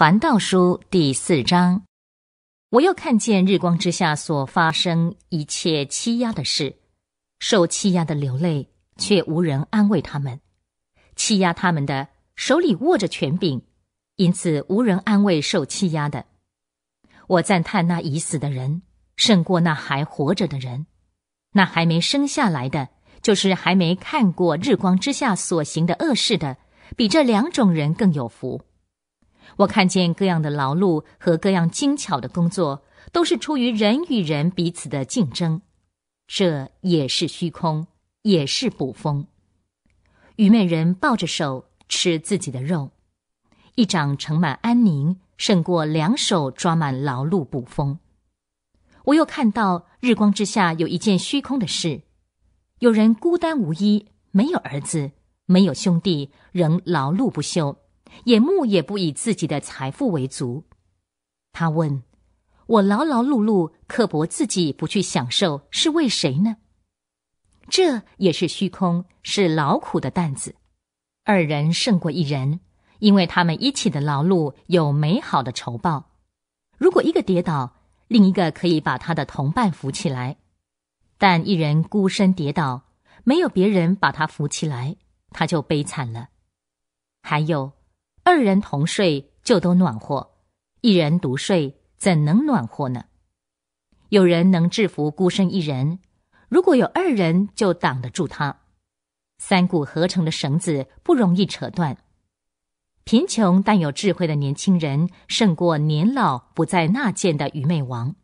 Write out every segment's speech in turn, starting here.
《传道书》第四章，我又看见日光之下所发生一切欺压的事，受欺压的流泪，却无人安慰他们；欺压他们的手里握着权柄，因此无人安慰受欺压的。我赞叹那已死的人胜过那还活着的人，那还没生下来的就是还没看过日光之下所行的恶事的，比这两种人更有福。我看见各样的劳碌和各样精巧的工作，都是出于人与人彼此的竞争，这也是虚空，也是捕风。愚昧人抱着手吃自己的肉，一掌盛满安宁，胜过两手抓满劳碌捕风。我又看到日光之下有一件虚空的事：有人孤单无依，没有儿子，没有兄弟，仍劳碌不休。眼目也不以自己的财富为足，他问：“我劳劳碌碌、刻薄自己，不去享受，是为谁呢？”这也是虚空，是劳苦的担子。二人胜过一人，因为他们一起的劳碌有美好的酬报。如果一个跌倒，另一个可以把他的同伴扶起来；但一人孤身跌倒，没有别人把他扶起来，他就悲惨了。还有。二人同睡就都暖和，一人独睡怎能暖和呢？有人能制服孤身一人，如果有二人就挡得住他。三股合成的绳子不容易扯断。贫穷但有智慧的年轻人胜过年老不再纳谏的愚昧王。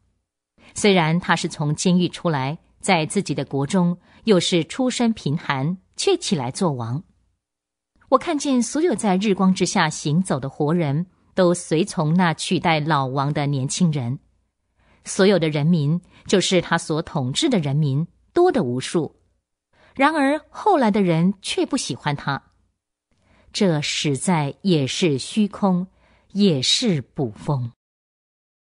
虽然他是从监狱出来，在自己的国中又是出身贫寒，却起来做王。我看见所有在日光之下行走的活人都随从那取代老王的年轻人，所有的人民就是他所统治的人民，多的无数。然而后来的人却不喜欢他，这实在也是虚空，也是捕风。